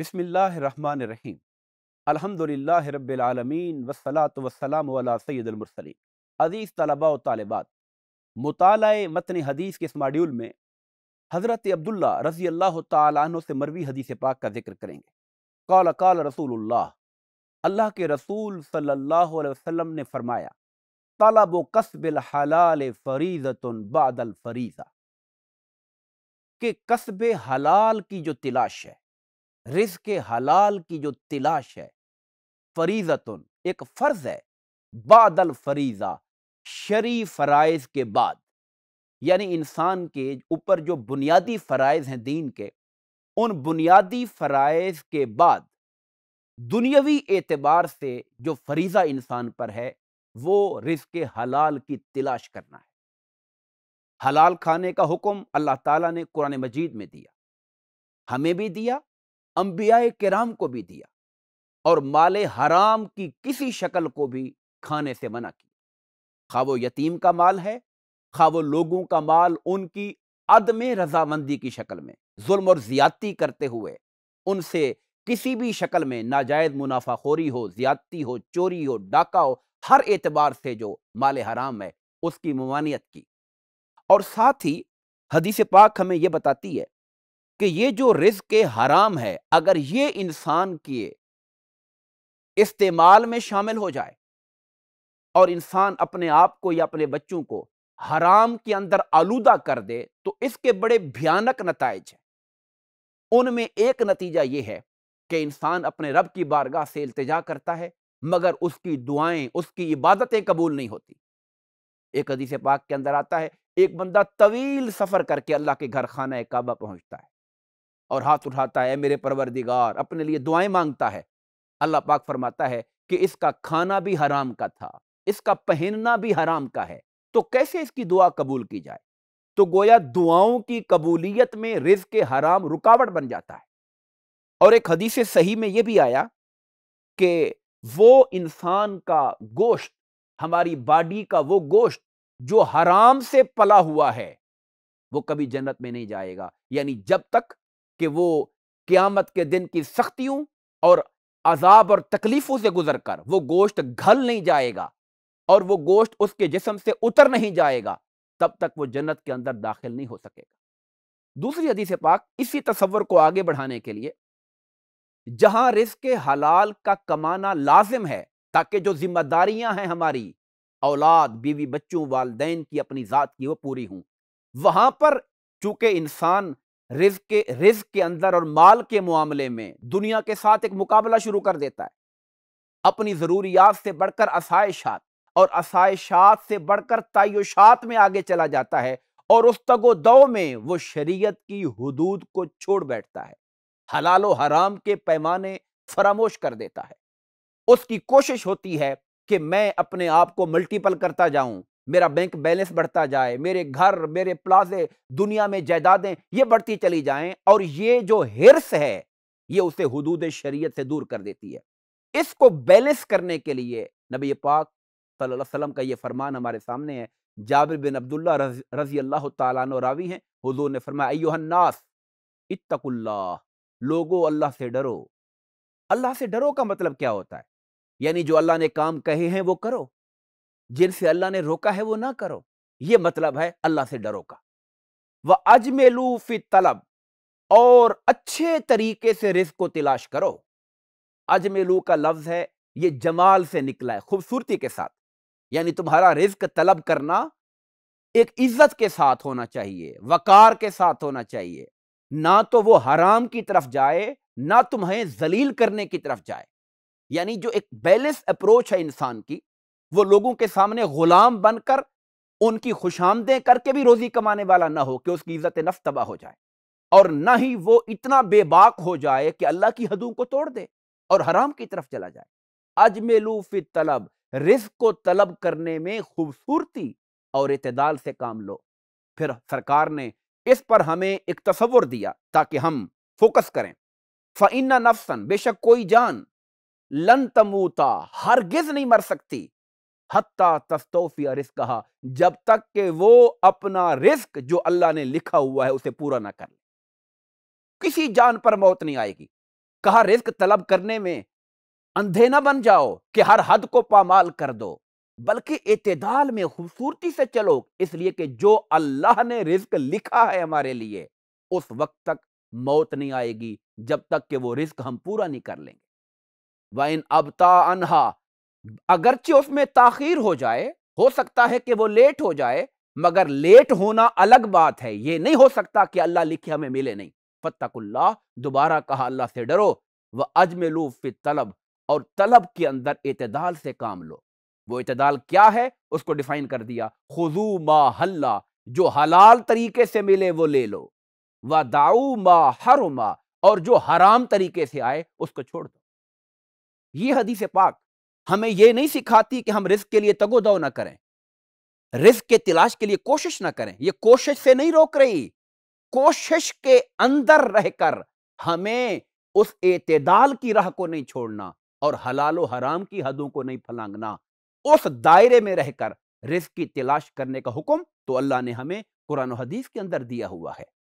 बिसमीम अलहमदिल्ला रबालमीन वसलात वसलाम सैदुलमरसलिन अज़ीज़ तलबा व तालबात मुताल मतन हदीस के इस मॉड्यूल में हज़रत अब्दुल्ला रज़ी अल्लाह तु से मरवी हदीस पाक का जिक्र करेंगे कौल कौल रसूल अल्लाह के रसूल सल्लल्लाहु अलैहि वसल्लम ने फरमाया तलब कसबिल हलाल फरीजत बादल फरीज़ा के कस्ब हलाल की जो तलाश है रिज के हलाल की जो तिलाश है फरीजतन एक फ़र्ज़ है बादल फरीज़ा शरी फ़राइज़ के बाद यानी इंसान के ऊपर जो बुनियादी फ़राइज़ हैं दीन के उन बुनियादी फ़राइज़ के बाद दुनियावी एतबार से जो फरीज़ा इंसान पर है वो रिज के हलाल की तलाश करना है हलाल खाने का हुक्म अल्लाह ताला ने कुरान मजीद में दिया हमें भी दिया अंबिया के राम को भी दिया और माले हराम की किसी शक्ल को भी खाने से मना किया खा वो यतीम का माल है खा वो लोगों का माल उनकी अदम रजामंदी की शक्ल में जुल्म और ज़्यादती करते हुए उनसे किसी भी शक्ल में नाजायज़ मुनाफा खोरी हो ज़्यादती हो चोरी हो डाका हो हर एतबार से जो माल हराम है उसकी ममानियत की और साथ ही हदीस पाक हमें यह बताती है कि ये जो रिस्क हराम है अगर ये इंसान के इस्तेमाल में शामिल हो जाए और इंसान अपने आप को या अपने बच्चों को हराम के अंदर आलूदा कर दे तो इसके बड़े भयानक नतज हैं उनमें एक नतीजा ये है कि इंसान अपने रब की बारगाह से इल्तजा करता है मगर उसकी दुआएं उसकी इबादतें कबूल नहीं होती एक अदीस पाक के अंदर आता है एक बंदा तवील सफ़र करके अल्लाह के घर खाना काबा पहुंचता है और हाथ उठाता है मेरे परवरदिगार अपने लिए दुआएं मांगता है अल्लाह पाक फरमाता है कि इसका खाना भी हराम का था इसका पहनना भी हराम का है तो कैसे इसकी दुआ कबूल की जाए तो गोया दुआओं की कबूलियत में रिज के हराम रुकावट बन जाता है और एक हदीस सही में यह भी आया कि वो इंसान का गोश्त हमारी बॉडी का वो गोश्त जो हराम से पला हुआ है वो कभी जन्नत में नहीं जाएगा यानी जब तक कि वो क़्यामत के दिन की सख्तियों और अजाब और तकलीफ़ों से गुजर कर वो गोश्त घल नहीं जाएगा और वो गोश्त उसके जिसम से उतर नहीं जाएगा तब तक वो जन्नत के अंदर दाखिल नहीं हो सकेगा दूसरी हदीस पाक इसी तस्वर को आगे बढ़ाने के लिए जहां रिस्क हलाल का कमाना लाजिम है ताकि जो जिम्मेदारियां हैं हमारी औलाद बीवी बच्चों वालदेन की अपनी ज़ात की वो पूरी हों वहाँ पर चूँकि इंसान रिज के रिज के अंदर और माल के मामले में दुनिया के साथ एक मुकाबला शुरू कर देता है अपनी ज़रूरियात से बढ़कर आसाइशात और आसाइशात से बढ़कर तयशात में आगे चला जाता है और उस तगो दो में वो शरीयत की हदूद को छोड़ बैठता है हलालो हराम के पैमाने फरामोश कर देता है उसकी कोशिश होती है कि मैं अपने आप को मल्टीपल करता जाऊं मेरा बैंक बैलेंस बढ़ता जाए मेरे घर मेरे प्लाजे दुनिया में जायदादें ये बढ़ती चली जाएं और ये जो हिरस है ये उसे हदूद शरीयत से दूर कर देती है इसको बैलेंस करने के लिए नबी पाक सल्लल्लाहु अलैहि वसल्लम का ये फरमान हमारे सामने है जाबिर बिन अब्दुल्ला रज, रजी अल्लाह तवी हैं हुजूर ने फरमाया नास इतकुल्ला लोगो अल्लाह से डरो अल्लाह से डरो का मतलब क्या होता है यानी जो अल्लाह ने काम कहे हैं वो करो जिनसे अल्लाह ने रोका है वो ना करो ये मतलब है अल्लाह से डरो का वह अजमेलू फी तलब और अच्छे तरीके से रिस्क को तलाश करो अजमेलू का लफ्ज है ये जमाल से निकला है खूबसूरती के साथ यानी तुम्हारा रिस्क तलब करना एक इज्जत के साथ होना चाहिए वकार के साथ होना चाहिए ना तो वो हराम की तरफ जाए ना तुम्हें जलील करने की तरफ जाए यानी जो एक बैलेंस अप्रोच है इंसान की वो लोगों के सामने गुलाम बनकर उनकी खुशामदें करके भी रोजी कमाने वाला ना हो कि उसकी इज्जत नफ तबाह हो जाए और ना ही वो इतना बेबाक हो जाए कि अल्लाह की हदों को तोड़ दे और हराम की तरफ चला जाए अजमेलू तलब रिस्क को तलब करने में खूबसूरती और इतदाल से काम लो फिर सरकार ने इस पर हमें एक तस्वुर दिया ताकि हम फोकस करें फ़ैना नफसन बेशक कोई जान लन तमूता हरगिज नहीं मर सकती हत्ता तस्तोफिया रिस्क कहा जब तक के वो अपना रिस्क जो अल्लाह ने लिखा हुआ है उसे पूरा ना कर ले किसी जान पर मौत नहीं आएगी कहा रिस्क तलब करने में अंधे ना बन जाओ कि हर हद को पामाल कर दो बल्कि इतदाल में खूबसूरती से चलो इसलिए कि जो अल्लाह ने रिस्क लिखा है हमारे लिए उस वक्त तक मौत नहीं आएगी जब तक कि वो रिस्क हम पूरा नहीं कर लेंगे इन अबता अनहा अगरचे उसमें ताखीर हो जाए हो सकता है कि वो लेट हो जाए मगर लेट होना अलग बात है ये नहीं हो सकता कि अल्लाह लिखे हमें मिले नहीं फतकुल्ला दोबारा कहा अल्लाह से डरो वह अजमलू फिर तलब और तलब के अंदर इतदाल से काम लो वो इतदाल क्या है उसको डिफाइन कर दिया खुजू मा हल्ला जो हलाल तरीके से मिले वो ले लो व दाऊ मा मा और जो हराम तरीके से आए उसको छोड़ दो ये हदीस पाक हमें यह नहीं सिखाती कि हम रिस्क के लिए तगोदव ना करें रिस्क के तलाश के लिए कोशिश ना करें यह कोशिश से नहीं रोक रही कोशिश के अंदर रहकर हमें उस एतदाल की राह को नहीं छोड़ना और हलालो हराम की हदों को नहीं फलांगना उस दायरे में रहकर रिस्क की तलाश करने का हुक्म तो अल्लाह ने हमें कुरान हदीस के अंदर दिया हुआ है